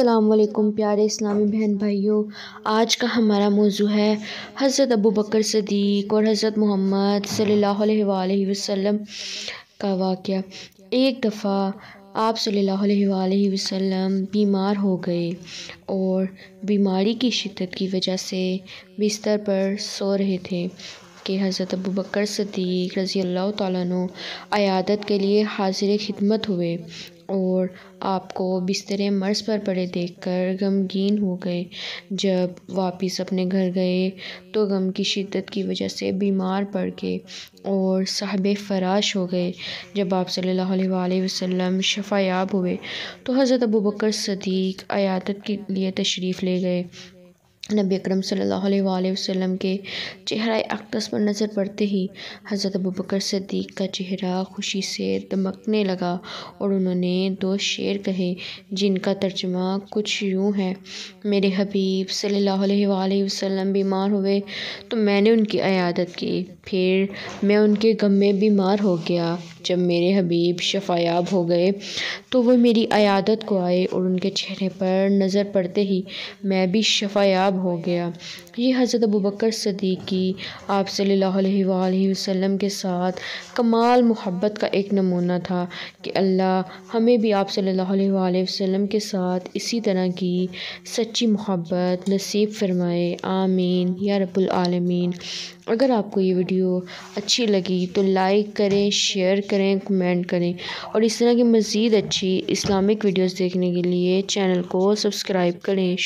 अल्लाम प्यारे इस्लामी बहन भाइयों आज का हमारा मौजू है हज़रत अबू बकर सदीक और हज़रत मोहम्मद सल्ला वसम का वाक़ एक दफ़ा आप सल्ला वसम बीमार हो गए और बीमारी की शिदत की वजह से बिस्तर पर सो रहे थे कि हज़रत अबू बकर सदीक रज़ी अल्लाह तयादत के लिए हाजिर खिदमत हुए और आपको बिस्तर मर्ज़ पर पड़े देख कर ग़मगीन हो गए जब वापस अपने घर गए तो ग़म की शिद्दत की वजह से बीमार पड़ गए और साहब फ़राश हो गए जब आप सल्लल्लाहु अलैहि वसल्लम शफ़ायाब हुए तो हज़रत अबू बकर सदीक़ अयादत के लिए तशरीफ़ ले गए नबी अकरम सल्लल्लाहु अलैहि वसल्लम के चेहरा अक्दस पर नज़र पड़ते ही हज़रत अबू बकर सदीक़ का चेहरा खुशी से दमकने लगा और उन्होंने दो शेर कहे जिनका तर्जमा कुछ यूँ है मेरे हबीब सल्लल्लाहु अलैहि वसल्लम बीमार हुए तो मैंने उनकी अयादत की फिर मैं उनके गम में बीमार हो गया जब मेरे हबीब शफायाब हो गए तो वह मेरी अयादत को आए और उनके चेहरे पर नज़र पड़ते ही मैं भी शफायाब हो गया ये हज़रत अबू बकर सदीकी आप सल्लल्लाहु अलैहि वसल्लम के साथ कमाल मोहब्बत का एक नमूना था कि अल्लाह हमें भी आप सल्लल्लाहु अलैहि वसल्लम के साथ इसी तरह की सच्ची मोहब्बत नसीब फरमाए आमीन या रब्बुल आलमीन अगर आपको ये वीडियो अच्छी लगी तो लाइक करें शेयर करें कमेंट करें और इस तरह की मज़ीद अच्छी इस्लामिक वीडियोस देखने के लिए चैनल को सब्सक्राइब करें